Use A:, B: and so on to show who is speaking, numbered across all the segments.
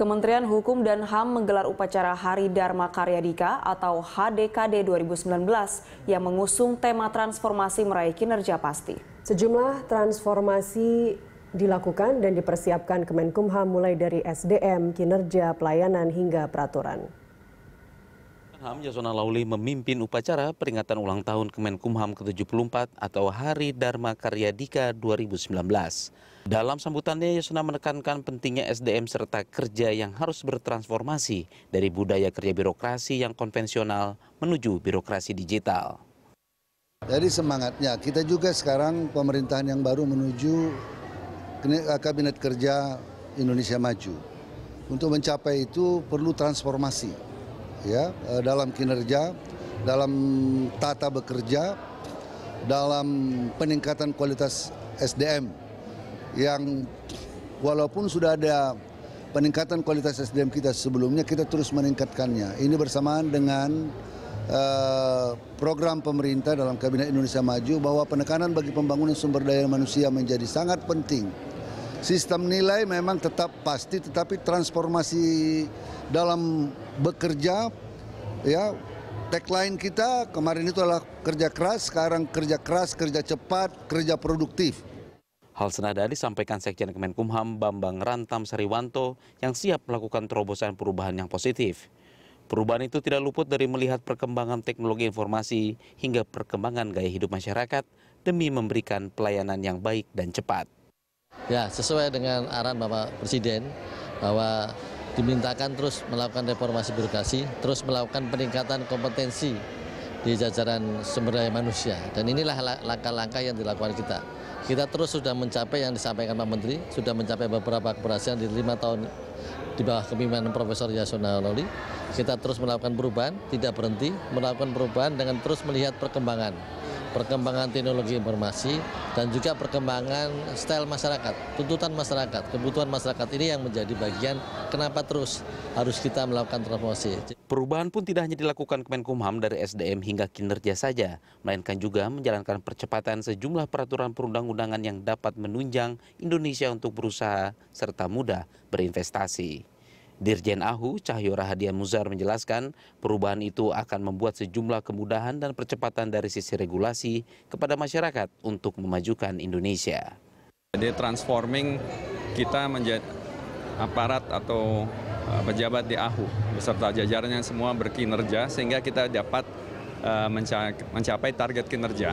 A: Kementerian Hukum dan HAM menggelar upacara Hari Dharma Karyadika atau HDKD 2019 yang mengusung tema transformasi meraih kinerja pasti.
B: Sejumlah transformasi dilakukan dan dipersiapkan Kemenkumham mulai dari SDM, kinerja, pelayanan hingga peraturan.
A: Kemenkumham Yasona Lauli memimpin upacara peringatan ulang tahun Kemenkumham ke-74 atau Hari Dharma Karya Dika 2019. Dalam sambutannya, Yasona menekankan pentingnya SDM serta kerja yang harus bertransformasi dari budaya kerja birokrasi yang konvensional menuju birokrasi digital.
C: Jadi semangatnya, kita juga sekarang pemerintahan yang baru menuju Kabinet Kerja Indonesia Maju. Untuk mencapai itu perlu transformasi ya eh, dalam kinerja, dalam tata bekerja, dalam peningkatan kualitas SDM yang walaupun sudah ada peningkatan kualitas SDM kita sebelumnya kita terus meningkatkannya. Ini bersamaan dengan eh, program pemerintah dalam Kabinet Indonesia Maju bahwa penekanan bagi pembangunan sumber daya manusia menjadi sangat penting sistem nilai memang tetap pasti tetapi transformasi dalam bekerja ya tagline kita kemarin itu adalah kerja keras sekarang kerja keras kerja cepat kerja produktif
A: Hal senada disampaikan Sekjen Kemenkumham Bambang Rantam Sariwanto yang siap melakukan terobosan perubahan yang positif. Perubahan itu tidak luput dari melihat perkembangan teknologi informasi hingga perkembangan gaya hidup masyarakat demi memberikan pelayanan yang baik dan cepat.
D: Ya, sesuai dengan arahan Bapak Presiden bahwa dimintakan terus melakukan reformasi birokrasi, terus melakukan peningkatan kompetensi di jajaran sumber daya manusia. Dan inilah langkah-langkah yang dilakukan kita. Kita terus sudah mencapai yang disampaikan Pak Menteri, sudah mencapai beberapa keberhasilan di lima tahun di bawah kepemimpinan Profesor Yasona Loli. Kita terus melakukan perubahan, tidak berhenti, melakukan perubahan dengan terus melihat perkembangan perkembangan teknologi informasi dan juga perkembangan style masyarakat, tuntutan masyarakat, kebutuhan masyarakat ini yang menjadi bagian kenapa terus harus kita melakukan transformasi. Perubahan pun tidak hanya dilakukan Kemenkumham
A: dari SDM hingga kinerja saja, melainkan juga menjalankan percepatan sejumlah peraturan perundang-undangan yang dapat menunjang Indonesia untuk berusaha serta mudah berinvestasi. Dirjen AHU Cahyo Rahadian Muzar menjelaskan perubahan itu akan membuat sejumlah kemudahan dan percepatan dari sisi regulasi kepada masyarakat untuk memajukan Indonesia.
B: Jadi transforming kita menjadi aparat atau eh, pejabat di AHU beserta jajarannya semua berkinerja sehingga kita dapat eh, mencapai target kinerja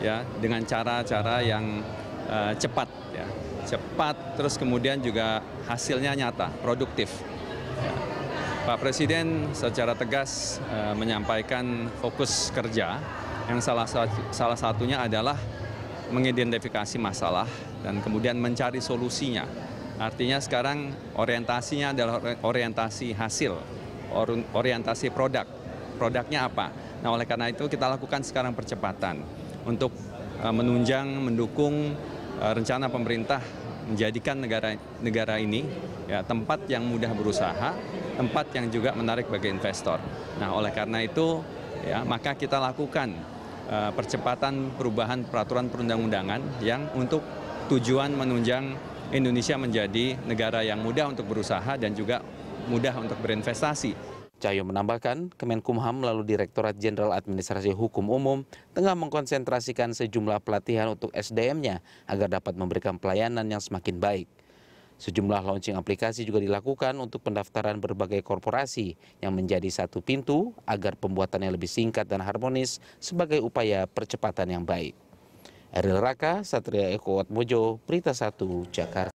B: ya dengan cara-cara yang eh, cepat ya cepat terus kemudian juga hasilnya nyata produktif Ya. Pak Presiden secara tegas eh, menyampaikan fokus kerja yang salah, salah satunya adalah mengidentifikasi masalah dan kemudian mencari solusinya. Artinya sekarang orientasinya adalah orientasi hasil, orientasi produk. Produknya apa? Nah oleh karena itu kita lakukan sekarang percepatan untuk eh, menunjang, mendukung eh, rencana pemerintah menjadikan negara negara ini ya, tempat yang mudah berusaha, tempat yang juga menarik bagi investor. Nah, oleh karena itu, ya, maka kita lakukan uh, percepatan perubahan peraturan perundang-undangan yang untuk tujuan menunjang Indonesia menjadi negara yang mudah untuk berusaha
A: dan juga mudah untuk berinvestasi Cahyo menambahkan, Kemenkumham melalui Direktorat Jenderal Administrasi Hukum Umum tengah mengkonsentrasikan sejumlah pelatihan untuk SDM-nya agar dapat memberikan pelayanan yang semakin baik. Sejumlah launching aplikasi juga dilakukan untuk pendaftaran berbagai korporasi yang menjadi satu pintu agar pembuatannya lebih singkat dan harmonis sebagai upaya percepatan yang baik. Eril Raka, Satria Eko Watmojo, Berita 1, Jakarta.